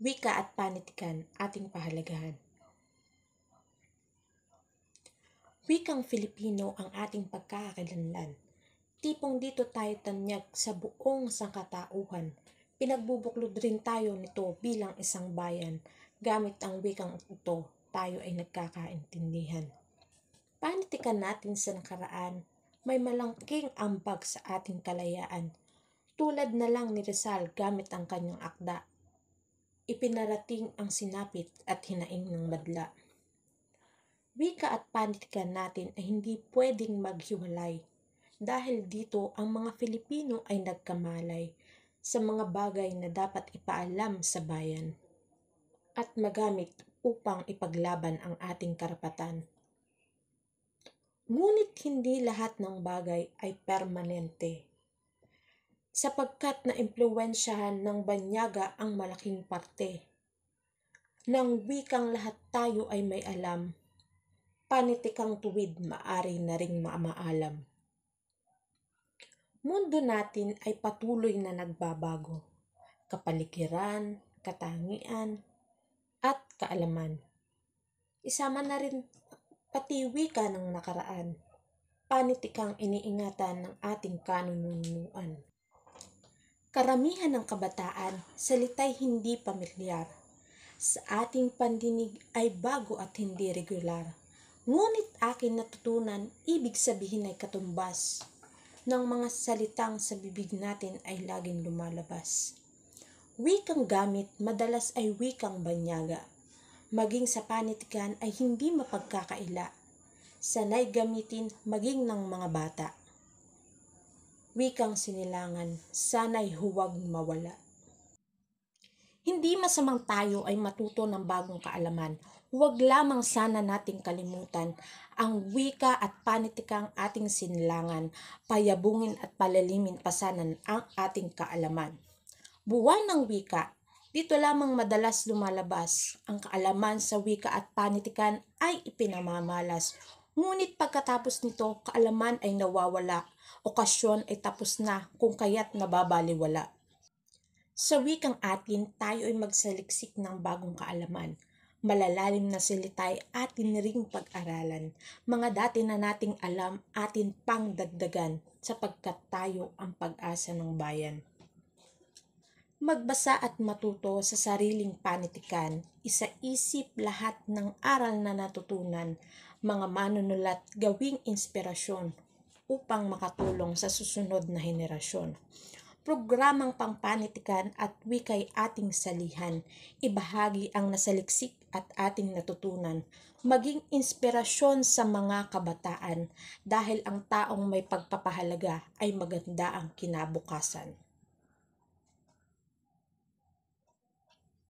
wika at panitikan ating pahalagahan. Wikang Filipino ang ating pagkakakilanlan. Tipong dito tayo tanyag sa buong sangkatauhan. Pinagbubuklod rin tayo nito bilang isang bayan. Gamit ang wikang ito, tayo ay nagkakaintindihan. Panitikan natin sa nakaraan, may malangking ambag sa ating kalayaan. Tulad na lang ni Rizal gamit ang kanyang akda Ipinarating ang sinapit at hinaing ng madla. Wika at panitikan natin ay hindi pwedeng maghiwalay dahil dito ang mga Filipino ay nagkamalay sa mga bagay na dapat ipaalam sa bayan at magamit upang ipaglaban ang ating karapatan. Ngunit hindi lahat ng bagay ay permanente sapagkat naimpluwensyahan ng banyaga ang malaking parte. Nang wikang lahat tayo ay may alam, panitikang tuwid maari na ring maamaalam. Mundo natin ay patuloy na nagbabago, kapaligiran, katangian, at kaalaman. Isama na rin pati wika ng nakaraan, panitikang iniingatan ng ating kanununuan. Karamihan ng kabataan, salita'y hindi pamilyar. Sa ating pandinig ay bago at hindi regular. Ngunit akin natutunan, ibig sabihin ay katumbas ng mga salitang sa bibig natin ay laging lumalabas. Wikang gamit madalas ay wikang banyaga. Maging sa panitikan ay hindi mapagkakaila. Sanay gamitin maging ng mga bata Wikang sinilangan, sana'y huwag mawala. Hindi masamang tayo ay matuto ng bagong kaalaman. Huwag lamang sana nating kalimutan ang wika at panitikang ating sinilangan, payabungin at palalimin pa sana ang ating kaalaman. Buwan ng wika, dito lamang madalas lumalabas. Ang kaalaman sa wika at panitikan ay ipinamamalas Ngunit pagkatapos nito, kaalaman ay nawawala, okasyon ay tapos na kung kaya't nababaliwala. Sa wikang atin, tayo ay magsaliksik ng bagong kaalaman. Malalalim na silitay atin ring pag-aralan. Mga dati na nating alam, atin pang dagdagan sapagkat tayo ang pag-asa ng bayan. Magbasa at matuto sa sariling panitikan, isaisip lahat ng aral na natutunan, mga manunulat gawing inspirasyon upang makatulong sa susunod na henerasyon. Programang pangpanitikan at wikay ating salihan, ibahagi ang nasaliksik at ating natutunan, maging inspirasyon sa mga kabataan dahil ang taong may pagpapahalaga ay maganda ang kinabukasan.